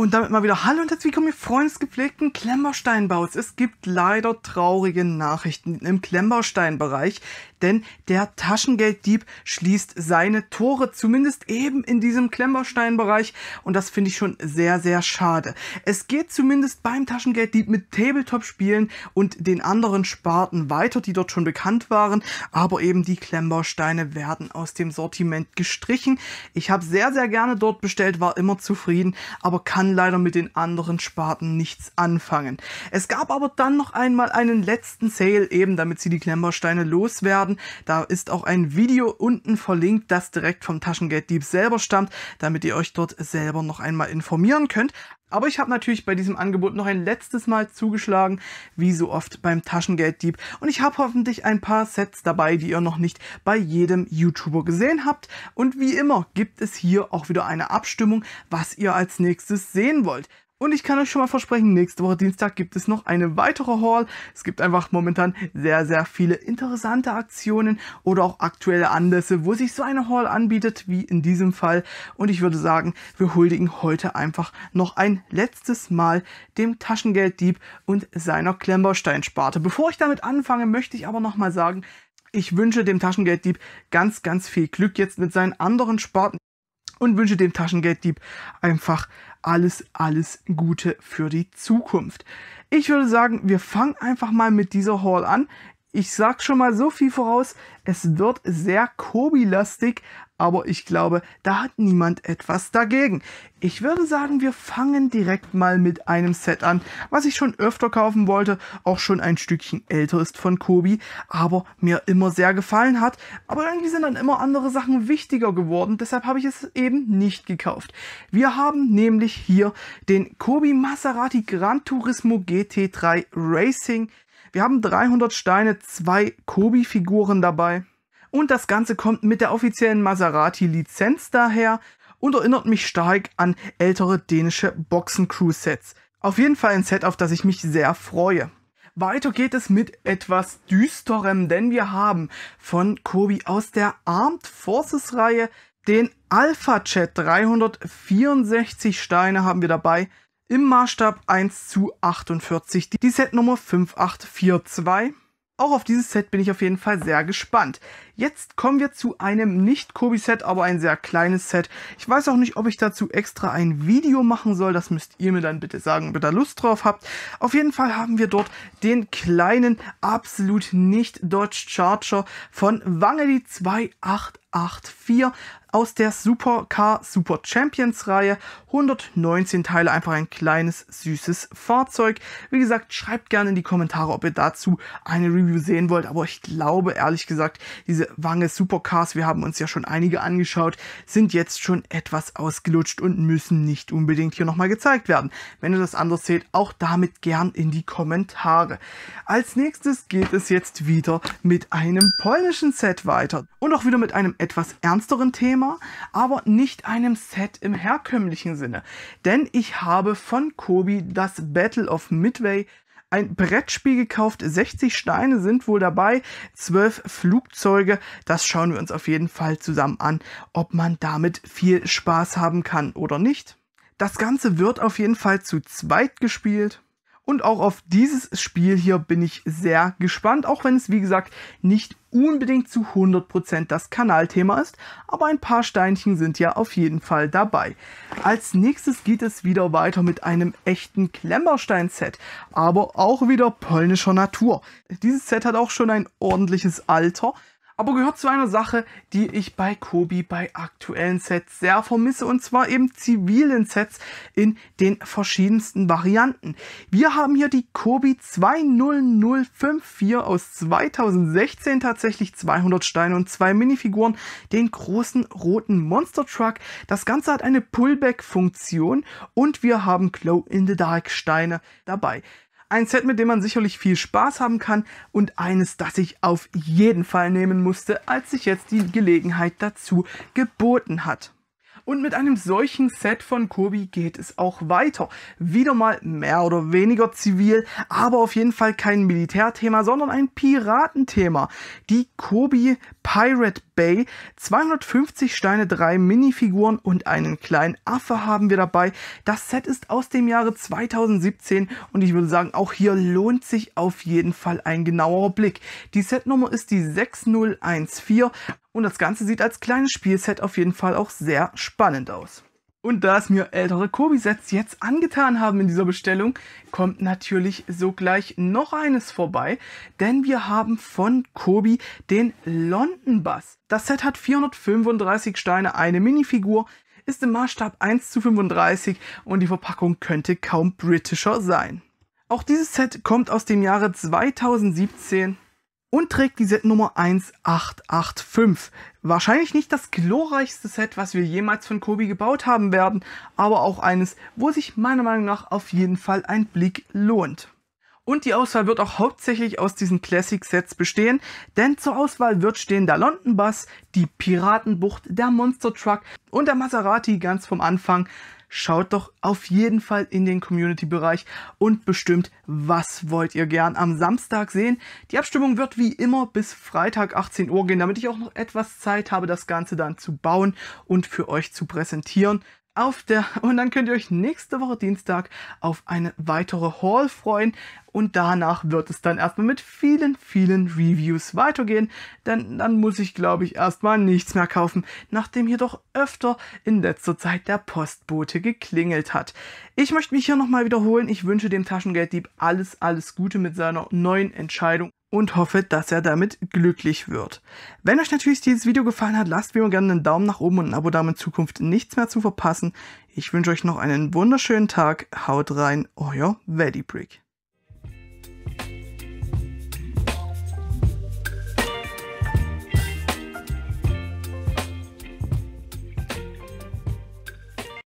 Und damit mal wieder Hallo und herzlich willkommen, ihr Freunde des gepflegten klemmbaustein Es gibt leider traurige Nachrichten im Klemmersteinbereich denn der Taschengelddieb schließt seine Tore, zumindest eben in diesem klemmbaustein und das finde ich schon sehr, sehr schade. Es geht zumindest beim Taschengelddieb mit Tabletop-Spielen und den anderen Sparten weiter, die dort schon bekannt waren, aber eben die Klemmbausteine werden aus dem Sortiment gestrichen. Ich habe sehr, sehr gerne dort bestellt, war immer zufrieden, aber kann leider mit den anderen Sparten nichts anfangen. Es gab aber dann noch einmal einen letzten Sale eben, damit sie die Klemmbausteine loswerden haben. Da ist auch ein Video unten verlinkt, das direkt vom Taschengelddieb selber stammt, damit ihr euch dort selber noch einmal informieren könnt. Aber ich habe natürlich bei diesem Angebot noch ein letztes Mal zugeschlagen, wie so oft beim Taschengelddieb. Und ich habe hoffentlich ein paar Sets dabei, die ihr noch nicht bei jedem YouTuber gesehen habt. Und wie immer gibt es hier auch wieder eine Abstimmung, was ihr als nächstes sehen wollt. Und ich kann euch schon mal versprechen, nächste Woche Dienstag gibt es noch eine weitere Haul. Es gibt einfach momentan sehr, sehr viele interessante Aktionen oder auch aktuelle Anlässe, wo sich so eine Haul anbietet, wie in diesem Fall. Und ich würde sagen, wir huldigen heute einfach noch ein letztes Mal dem Taschengelddieb und seiner klemmbaustein Bevor ich damit anfange, möchte ich aber nochmal sagen, ich wünsche dem Taschengelddieb ganz, ganz viel Glück jetzt mit seinen anderen Sparten und wünsche dem Taschengelddieb einfach alles, alles Gute für die Zukunft. Ich würde sagen, wir fangen einfach mal mit dieser Haul an ich sag schon mal so viel voraus, es wird sehr Kobi-lastig, aber ich glaube, da hat niemand etwas dagegen. Ich würde sagen, wir fangen direkt mal mit einem Set an, was ich schon öfter kaufen wollte, auch schon ein Stückchen älter ist von Kobi, aber mir immer sehr gefallen hat. Aber irgendwie sind dann immer andere Sachen wichtiger geworden, deshalb habe ich es eben nicht gekauft. Wir haben nämlich hier den Kobi Maserati Gran Turismo GT3 Racing wir haben 300 Steine, zwei Kobi-Figuren dabei. Und das Ganze kommt mit der offiziellen Maserati-Lizenz daher und erinnert mich stark an ältere dänische Boxen-Crew-Sets. Auf jeden Fall ein Set, auf das ich mich sehr freue. Weiter geht es mit etwas Düsterem, denn wir haben von Kobi aus der Armed Forces Reihe den Alpha Chat. 364 Steine haben wir dabei im Maßstab 1 zu 48, die Setnummer 5842. Auch auf dieses Set bin ich auf jeden Fall sehr gespannt. Jetzt kommen wir zu einem nicht Kobi-Set, aber ein sehr kleines Set. Ich weiß auch nicht, ob ich dazu extra ein Video machen soll. Das müsst ihr mir dann bitte sagen, ob ihr da Lust drauf habt. Auf jeden Fall haben wir dort den kleinen, absolut nicht Dodge Charger von Wangeli 2884 aus der Supercar Super Champions Reihe. 119 Teile, einfach ein kleines, süßes Fahrzeug. Wie gesagt, schreibt gerne in die Kommentare, ob ihr dazu eine Review sehen wollt. Aber ich glaube, ehrlich gesagt, diese Wange Supercars, wir haben uns ja schon einige angeschaut, sind jetzt schon etwas ausgelutscht und müssen nicht unbedingt hier nochmal gezeigt werden. Wenn ihr das anders seht, auch damit gern in die Kommentare. Als nächstes geht es jetzt wieder mit einem polnischen Set weiter und auch wieder mit einem etwas ernsteren Thema, aber nicht einem Set im herkömmlichen Sinne. Denn ich habe von Kobi das Battle of Midway ein Brettspiel gekauft. 60 Steine sind wohl dabei, 12 Flugzeuge. Das schauen wir uns auf jeden Fall zusammen an, ob man damit viel Spaß haben kann oder nicht. Das Ganze wird auf jeden Fall zu zweit gespielt. Und auch auf dieses Spiel hier bin ich sehr gespannt, auch wenn es wie gesagt nicht unbedingt zu 100% das Kanalthema ist, aber ein paar Steinchen sind ja auf jeden Fall dabei. Als nächstes geht es wieder weiter mit einem echten Klemmerstein-Set, aber auch wieder polnischer Natur. Dieses Set hat auch schon ein ordentliches Alter, aber gehört zu einer Sache, die ich bei Kobi bei aktuellen Sets sehr vermisse, und zwar eben zivilen Sets in den verschiedensten Varianten. Wir haben hier die Kobi 20054 aus 2016, tatsächlich 200 Steine und zwei Minifiguren, den großen roten Monster Truck. Das Ganze hat eine Pullback-Funktion und wir haben Glow in the Dark Steine dabei. Ein Set, mit dem man sicherlich viel Spaß haben kann und eines, das ich auf jeden Fall nehmen musste, als sich jetzt die Gelegenheit dazu geboten hat. Und mit einem solchen Set von Kobi geht es auch weiter. Wieder mal mehr oder weniger zivil, aber auf jeden Fall kein Militärthema, sondern ein Piratenthema. Die Kobi Pirate Bay. 250 Steine, drei Minifiguren und einen kleinen Affe haben wir dabei. Das Set ist aus dem Jahre 2017 und ich würde sagen, auch hier lohnt sich auf jeden Fall ein genauerer Blick. Die Setnummer ist die 6014 und das Ganze sieht als kleines Spielset auf jeden Fall auch sehr spannend aus. Und da es mir ältere Kobi-Sets jetzt angetan haben in dieser Bestellung, kommt natürlich sogleich noch eines vorbei, denn wir haben von Kobi den London Bass. Das Set hat 435 Steine, eine Minifigur, ist im Maßstab 1 zu 35 und die Verpackung könnte kaum britischer sein. Auch dieses Set kommt aus dem Jahre 2017 und trägt die Setnummer 1885. Wahrscheinlich nicht das glorreichste Set, was wir jemals von Kobi gebaut haben werden, aber auch eines, wo sich meiner Meinung nach auf jeden Fall ein Blick lohnt. Und die Auswahl wird auch hauptsächlich aus diesen Classic-Sets bestehen, denn zur Auswahl wird stehen der London Bus, die Piratenbucht, der Monster Truck und der Maserati ganz vom Anfang schaut doch auf jeden Fall in den Community-Bereich und bestimmt, was wollt ihr gern am Samstag sehen. Die Abstimmung wird wie immer bis Freitag 18 Uhr gehen, damit ich auch noch etwas Zeit habe, das Ganze dann zu bauen und für euch zu präsentieren auf der und dann könnt ihr euch nächste Woche Dienstag auf eine weitere Haul freuen und danach wird es dann erstmal mit vielen, vielen Reviews weitergehen, denn dann muss ich glaube ich erstmal nichts mehr kaufen, nachdem hier doch öfter in letzter Zeit der Postbote geklingelt hat. Ich möchte mich hier nochmal wiederholen, ich wünsche dem Taschengelddieb alles, alles Gute mit seiner neuen Entscheidung und hoffe, dass er damit glücklich wird. Wenn euch natürlich dieses Video gefallen hat, lasst mir gerne einen Daumen nach oben und ein Abo da, um in Zukunft nichts mehr zu verpassen. Ich wünsche euch noch einen wunderschönen Tag. Haut rein, euer Vedibrick.